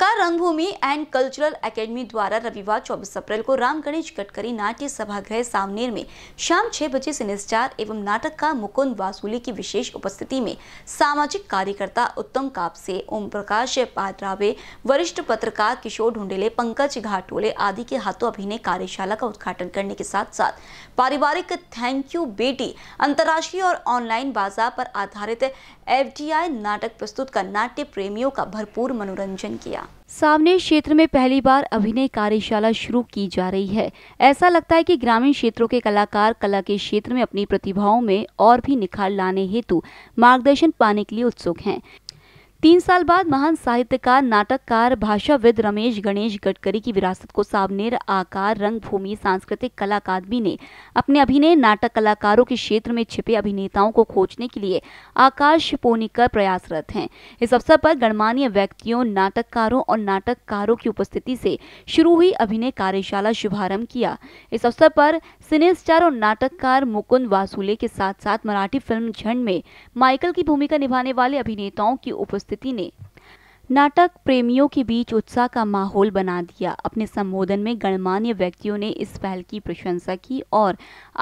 ढाका रंगभूमि and cultural academy द्वारा रविवार 24 अप्रैल को राम गणेश गडकरी नाट्य सभागृह सामनेर में शाम छह बजे सिनेस्टार एवं नाटक का मुकुंद वासुली की विशेष उपस्थिति में सामाजिक कार्यकर्ता उत्तम कापसे ओम प्रकाश पादरावे वरिष्ठ पत्रकार किशोर ढूंढेले पंकज घाटोले आदि के हाथों अभिनय कार्यशाला का उद्घाटन करने के साथ साथ पारिवारिक थैंक यू बेटी अंतर्राष्ट्रीय और ऑनलाइन बाजार पर आधारित एफ नाटक प्रस्तुत कर नाट्य प्रेमियों का भरपूर मनोरंजन किया सामने क्षेत्र में पहली बार अभिनय कार्यशाला शुरू की जा रही है ऐसा लगता है कि ग्रामीण क्षेत्रों के कलाकार कला के क्षेत्र में अपनी प्रतिभाओं में और भी निखार लाने हेतु मार्गदर्शन पाने के लिए उत्सुक हैं तीन साल बाद महान साहित्यकार नाटककार भाषाविद रमेश गणेश गडकरी की विरासत को सामने आकार रंगभूमि सांस्कृतिक कला अकादमी ने अपने अभिनय नाटक कलाकारों के क्षेत्र में छिपे अभिनेताओं को खोजने के लिए आकाश पोनीकर प्रयासरत हैं इस अवसर पर गणमान्य व्यक्तियों नाटककारों और नाटककारों की उपस्थिति से शुरू हुई अभिनय कार्यशाला शुभारम्भ किया इस अवसर पर सिने स्टार और नाटककार मुकुंद वासुले के साथ साथ मराठी फिल्म झंड में माइकल की भूमिका निभाने वाले अभिनेताओं की उपस्थिति उपस्थिति ने नाटक प्रेमियों के बीच उत्साह का माहौल बना दिया अपने संबोधन में गणमान्य व्यक्तियों ने इस पहल की प्रशंसा की और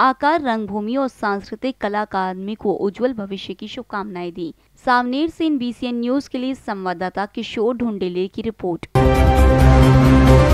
आकार रंगभूमि और सांस्कृतिक कला अकादमी को उज्जवल भविष्य की शुभकामनाएं दी सावनेर से इन बी न्यूज के लिए संवाददाता किशोर ढूंढेले की रिपोर्ट